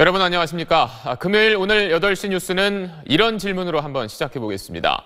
여러분 안녕하십니까? 아, 금요일 오늘 8시 뉴스는 이런 질문으로 한번 시작해 보겠습니다.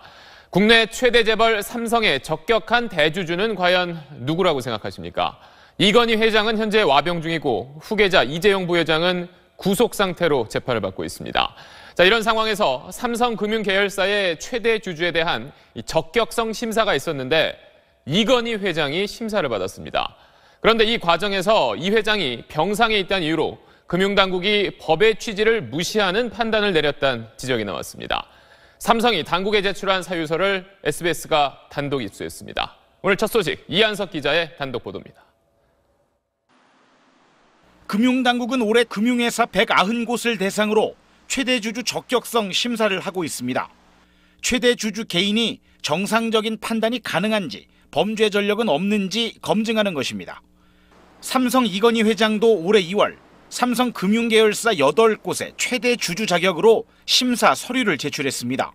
국내 최대 재벌 삼성의 적격한 대주주는 과연 누구라고 생각하십니까? 이건희 회장은 현재 와병 중이고 후계자 이재용 부회장은 구속 상태로 재판을 받고 있습니다. 자, 이런 상황에서 삼성금융계열사의 최대 주주에 대한 적격성 심사가 있었는데 이건희 회장이 심사를 받았습니다. 그런데 이 과정에서 이 회장이 병상에 있다는 이유로 금융당국이 법의 취지를 무시하는 판단을 내렸다는 지적이 나왔습니다. 삼성이 당국에 제출한 사유서를 SBS가 단독 입수했습니다. 오늘 첫 소식 이한석 기자의 단독 보도입니다. 금융당국은 올해 금융회사 190곳을 대상으로 최대 주주 적격성 심사를 하고 있습니다. 최대 주주 개인이 정상적인 판단이 가능한지 범죄 전력은 없는지 검증하는 것입니다. 삼성 이건희 회장도 올해 2월 삼성 금융계열사 8곳에 최대 주주 자격으로 심사 서류를 제출했습니다.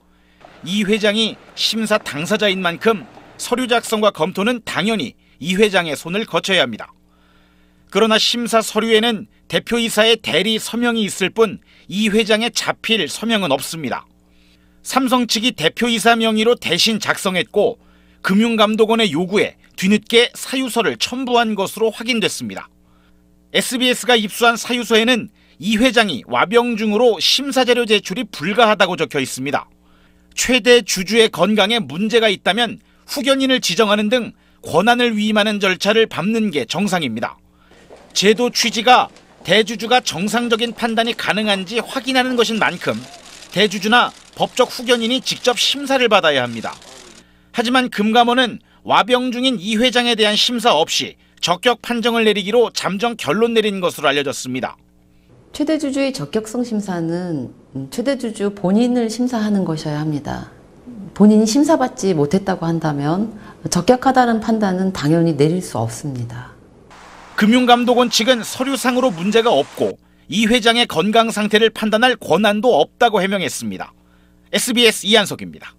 이 회장이 심사 당사자인 만큼 서류 작성과 검토는 당연히 이 회장의 손을 거쳐야 합니다. 그러나 심사 서류에는 대표이사의 대리 서명이 있을 뿐 이 회장의 자필 서명은 없습니다. 삼성 측이 대표이사 명의로 대신 작성했고 금융감독원의 요구에 뒤늦게 사유서를 첨부한 것으로 확인됐습니다. SBS가 입수한 사유서에는 이 회장이 와병중으로 심사자료 제출이 불가하다고 적혀 있습니다. 최대 주주의 건강에 문제가 있다면 후견인을 지정하는 등 권한을 위임하는 절차를 밟는 게 정상입니다. 제도 취지가 대주주가 정상적인 판단이 가능한지 확인하는 것인 만큼 대주주나 법적 후견인이 직접 심사를 받아야 합니다. 하지만 금감원은 와병중인 이 회장에 대한 심사 없이 적격 판정을 내리기로 잠정 결론 내린 것으로 알려졌습니다. 최대주주의 적격성 심사는 음, 최대주주 본인을 심사하는 것이어야 합니다. 본인이 심사받지 못했다고 한다면 적격하다는 판단은 당연히 내릴 수 없습니다. 금융감독원 측은 서류상으로 문제가 없고 이 회장의 건강 상태를 판단할 권한도 없다고 해명했습니다. SBS 이한석입니다.